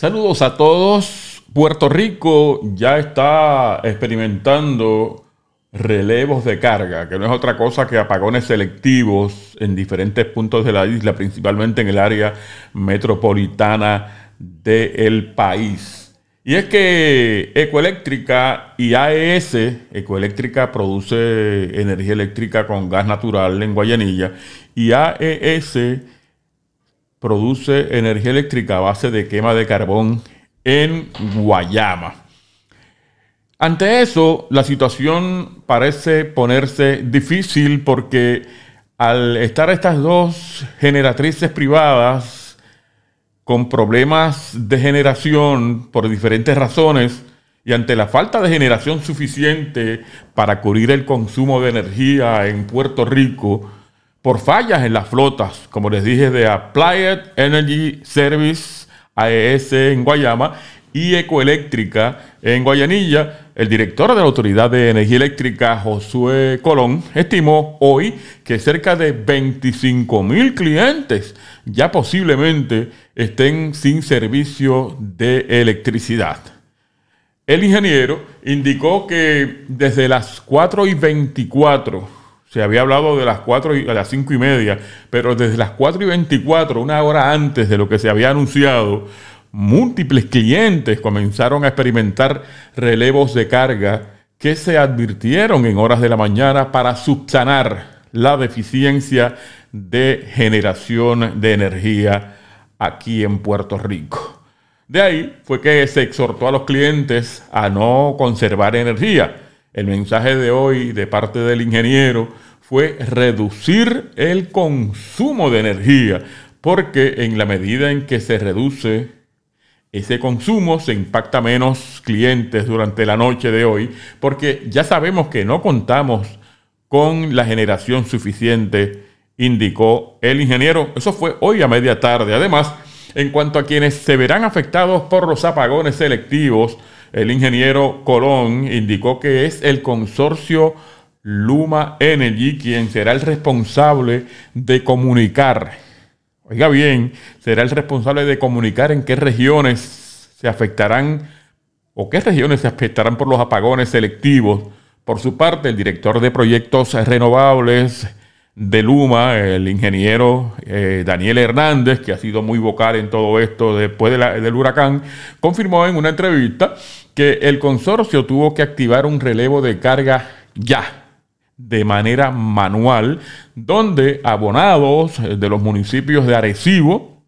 Saludos a todos. Puerto Rico ya está experimentando relevos de carga, que no es otra cosa que apagones selectivos en diferentes puntos de la isla, principalmente en el área metropolitana del país. Y es que Ecoeléctrica y AES, Ecoeléctrica produce energía eléctrica con gas natural en Guayanilla, y AES produce energía eléctrica a base de quema de carbón en Guayama. Ante eso, la situación parece ponerse difícil porque al estar estas dos generatrices privadas con problemas de generación por diferentes razones y ante la falta de generación suficiente para cubrir el consumo de energía en Puerto Rico, por fallas en las flotas, como les dije, de Applied Energy Service AES en Guayama y Ecoeléctrica en Guayanilla, el director de la Autoridad de Energía Eléctrica, Josué Colón, estimó hoy que cerca de 25 mil clientes ya posiblemente estén sin servicio de electricidad. El ingeniero indicó que desde las 4 y 24 se había hablado de las 4 y, a las 5 y media, pero desde las 4 y 24, una hora antes de lo que se había anunciado, múltiples clientes comenzaron a experimentar relevos de carga que se advirtieron en horas de la mañana para subsanar la deficiencia de generación de energía aquí en Puerto Rico. De ahí fue que se exhortó a los clientes a no conservar energía el mensaje de hoy de parte del ingeniero fue reducir el consumo de energía, porque en la medida en que se reduce ese consumo, se impacta menos clientes durante la noche de hoy, porque ya sabemos que no contamos con la generación suficiente, indicó el ingeniero. Eso fue hoy a media tarde. Además, en cuanto a quienes se verán afectados por los apagones selectivos, el ingeniero Colón indicó que es el consorcio Luma Energy quien será el responsable de comunicar. Oiga bien, será el responsable de comunicar en qué regiones se afectarán o qué regiones se afectarán por los apagones selectivos. Por su parte, el director de proyectos renovables, de Luma, el ingeniero eh, Daniel Hernández, que ha sido muy vocal en todo esto después del huracán, confirmó en una entrevista que el consorcio tuvo que activar un relevo de carga ya, de manera manual, donde abonados de los municipios de Arecibo,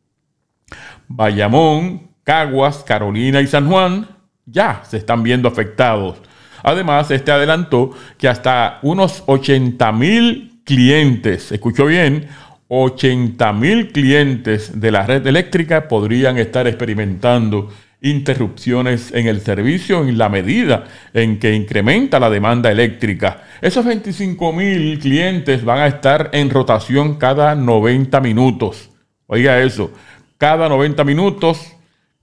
Bayamón, Caguas, Carolina y San Juan ya se están viendo afectados. Además, este adelantó que hasta unos 80 mil clientes, escuchó bien, 80 mil clientes de la red eléctrica podrían estar experimentando interrupciones en el servicio en la medida en que incrementa la demanda eléctrica. Esos 25 mil clientes van a estar en rotación cada 90 minutos. Oiga eso, cada 90 minutos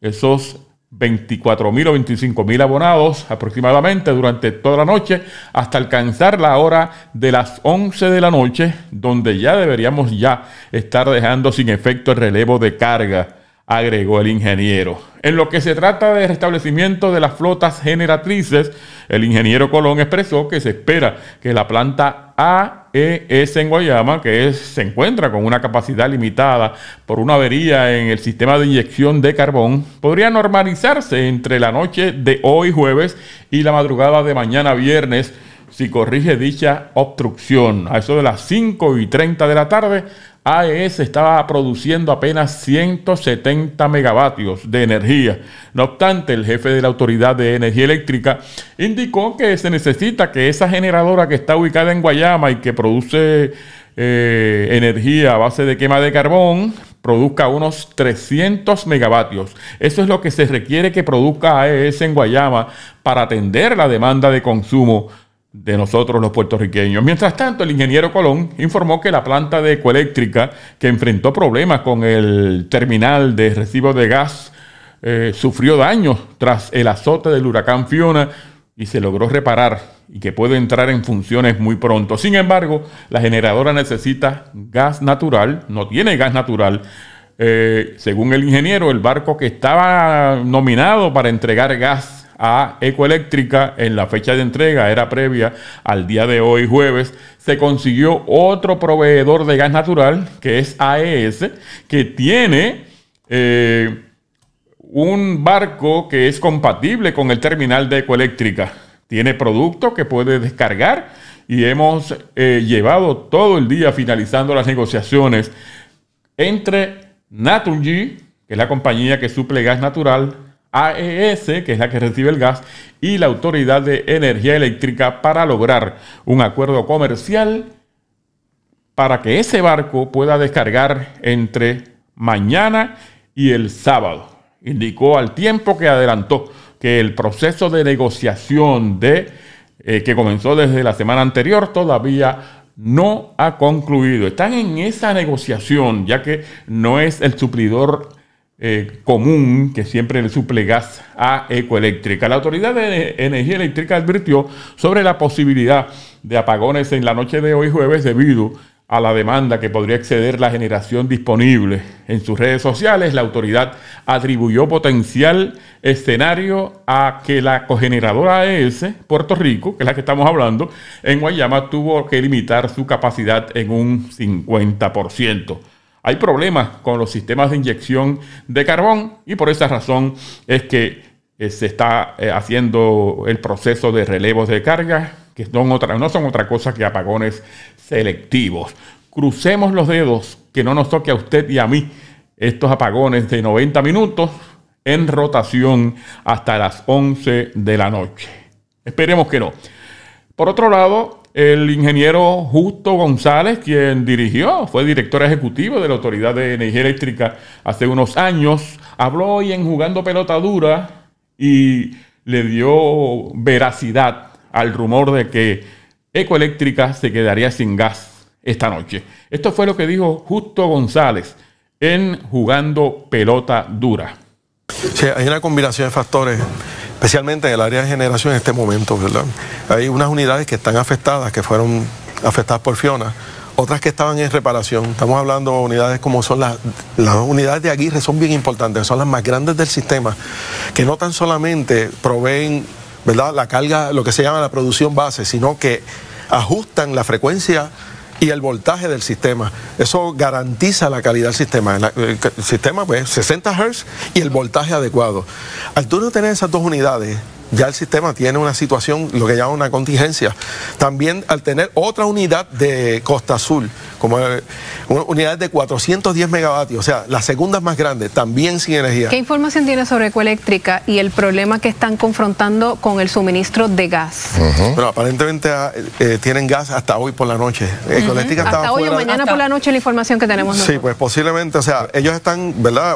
esos 24.000 o 25 mil abonados aproximadamente durante toda la noche hasta alcanzar la hora de las 11 de la noche donde ya deberíamos ya estar dejando sin efecto el relevo de carga agregó el ingeniero. En lo que se trata de restablecimiento de las flotas generatrices, el ingeniero Colón expresó que se espera que la planta A es en Guayama, que se encuentra con una capacidad limitada por una avería en el sistema de inyección de carbón, podría normalizarse entre la noche de hoy jueves y la madrugada de mañana viernes si corrige dicha obstrucción. A eso de las 5 y 30 de la tarde AES estaba produciendo apenas 170 megavatios de energía. No obstante, el jefe de la Autoridad de Energía Eléctrica indicó que se necesita que esa generadora que está ubicada en Guayama y que produce eh, energía a base de quema de carbón produzca unos 300 megavatios. Eso es lo que se requiere que produzca AES en Guayama para atender la demanda de consumo de nosotros los puertorriqueños. Mientras tanto, el ingeniero Colón informó que la planta de ecoeléctrica que enfrentó problemas con el terminal de recibo de gas eh, sufrió daños tras el azote del huracán Fiona y se logró reparar y que puede entrar en funciones muy pronto. Sin embargo, la generadora necesita gas natural, no tiene gas natural. Eh, según el ingeniero, el barco que estaba nominado para entregar gas a Ecoeléctrica en la fecha de entrega, era previa al día de hoy jueves, se consiguió otro proveedor de gas natural, que es AES, que tiene... Eh, un barco que es compatible con el terminal de Ecoeléctrica. Tiene producto que puede descargar y hemos eh, llevado todo el día finalizando las negociaciones entre Naturgy, que es la compañía que suple gas natural, AES, que es la que recibe el gas, y la Autoridad de Energía Eléctrica para lograr un acuerdo comercial para que ese barco pueda descargar entre mañana y el sábado. Indicó al tiempo que adelantó que el proceso de negociación de, eh, que comenzó desde la semana anterior todavía no ha concluido. Están en esa negociación, ya que no es el suplidor eh, común que siempre le suple gas a Ecoeléctrica. La Autoridad de Energía Eléctrica advirtió sobre la posibilidad de apagones en la noche de hoy jueves debido a la demanda que podría exceder la generación disponible. En sus redes sociales, la autoridad atribuyó potencial escenario a que la cogeneradora ES, Puerto Rico, que es la que estamos hablando, en Guayama tuvo que limitar su capacidad en un 50%. Hay problemas con los sistemas de inyección de carbón y por esa razón es que eh, se está eh, haciendo el proceso de relevos de carga, que son no son otra cosa que apagones selectivos. Crucemos los dedos, que no nos toque a usted y a mí estos apagones de 90 minutos en rotación hasta las 11 de la noche. Esperemos que no. Por otro lado, el ingeniero Justo González, quien dirigió, fue director ejecutivo de la Autoridad de Energía Eléctrica hace unos años, habló hoy en Jugando Pelota Dura y le dio veracidad al rumor de que Ecoeléctrica se quedaría sin gas esta noche. Esto fue lo que dijo Justo González en Jugando Pelota Dura. hay una combinación de factores especialmente en el área de generación en este momento, ¿verdad? Hay unas unidades que están afectadas, que fueron afectadas por Fiona, otras que estaban en reparación. Estamos hablando de unidades como son las, las unidades de Aguirre, son bien importantes, son las más grandes del sistema, que no tan solamente proveen, ¿verdad?, la carga, lo que se llama la producción base, sino que ajustan la frecuencia y el voltaje del sistema. Eso garantiza la calidad del sistema. Eh, el sistema, pues, 60 Hz y el voltaje adecuado. Al tú no tener esas dos unidades, ya el sistema tiene una situación, lo que llama una contingencia. También al tener otra unidad de Costa Azul, como eh, una unidad de 410 megavatios, o sea, la segunda más grande, también sin energía. ¿Qué información tiene sobre Ecoeléctrica y el problema que están confrontando con el suministro de gas? Bueno, aparentemente ah, eh, eh, tienen gas hasta hoy por la noche. Ecoeléctrica Hasta hoy o mañana por la noche la información que tenemos. Sí, pues posiblemente, o sea, ellos están, ¿verdad?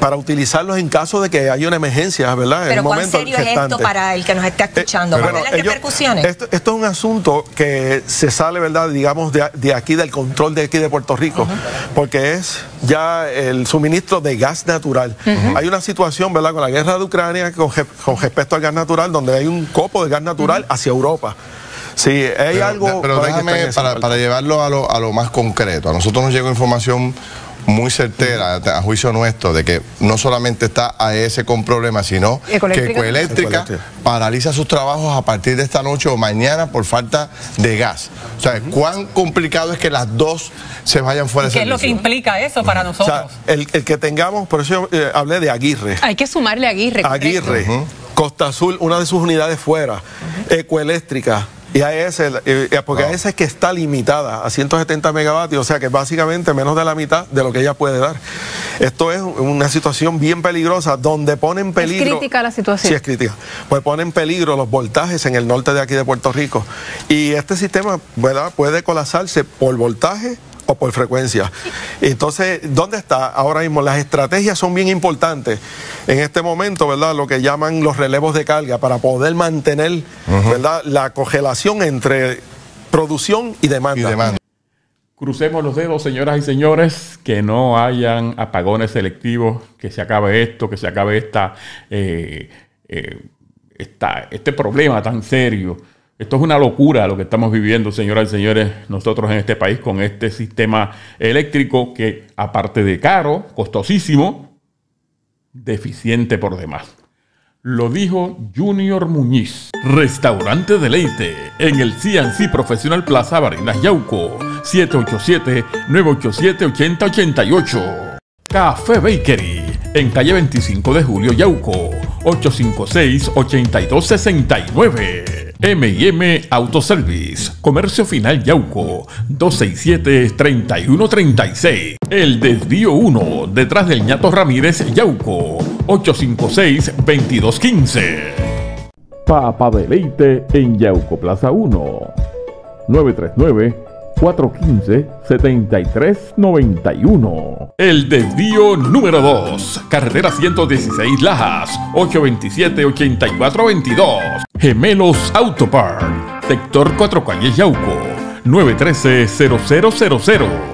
para utilizarlos en caso de que haya una emergencia, ¿verdad? Pero en ¿cuán momento serio es esto para el que nos está eh, escuchando? Eh, las repercusiones? Esto, es un asunto que se sale, ¿verdad? Digamos, de, aquí, del control de aquí de Puerto Rico, porque es ya el suministro de gas natural. Hay una situación, ¿verdad?, con la guerra de Ucrania con, respecto al gas natural, donde hay un copo de gas natural hacia Europa. Sí, hay algo. Pero déjame, para, llevarlo a lo, más concreto, a nosotros nos llegó información muy certera, a juicio nuestro, de que no solamente está AES con problemas, sino que Ecoeléctrica paraliza sus trabajos a partir de esta noche o mañana por falta de gas. O sea, cuán complicado es que las dos se vayan fuera de ¿Qué es lo que implica eso para nosotros? O sea, el, que tengamos, por eso yo eh, hablé de Aguirre. Hay que sumarle a Aguirre. Aguirre, Costa Azul, una de sus unidades fuera, Ecoeléctrica y a ese, porque a esa es que está limitada a 170 megavatios, o sea que básicamente menos de la mitad de lo que ella puede dar. Esto es una situación bien peligrosa donde pone en peligro. Es crítica la situación. Sí, es crítica. Pues pone en peligro los voltajes en el norte de aquí de Puerto Rico. Y este sistema, ¿verdad?, puede colapsarse por voltaje por frecuencia. Entonces, ¿dónde está ahora mismo? Las estrategias son bien importantes en este momento, ¿verdad? Lo que llaman los relevos de carga para poder mantener, ¿verdad? La congelación entre producción y demanda. Crucemos los dedos, señoras y señores, que no hayan apagones selectivos, que se acabe esto, que se acabe esta, eh, eh, este problema tan serio esto es una locura lo que estamos viviendo, señoras y señores, nosotros en este país con este sistema eléctrico que, aparte de caro, costosísimo, deficiente por demás. Lo dijo Junior Muñiz. Restaurante Deleite en el CNC Profesional Plaza Barinas Yauco, 787-987-8088. Café Bakery en calle 25 de Julio Yauco, 856-8269. MM Autoservice, Comercio Final Yauco, 267-3136. El Desvío 1, detrás del ñato Ramírez Yauco, 856-2215. Papa Deleite en Yauco Plaza 1, 939 415-7391. El desvío número 2, carretera 116 Lajas, 827-8422. Gemelos Autopark sector 4 Calle Yauco, 913-0000.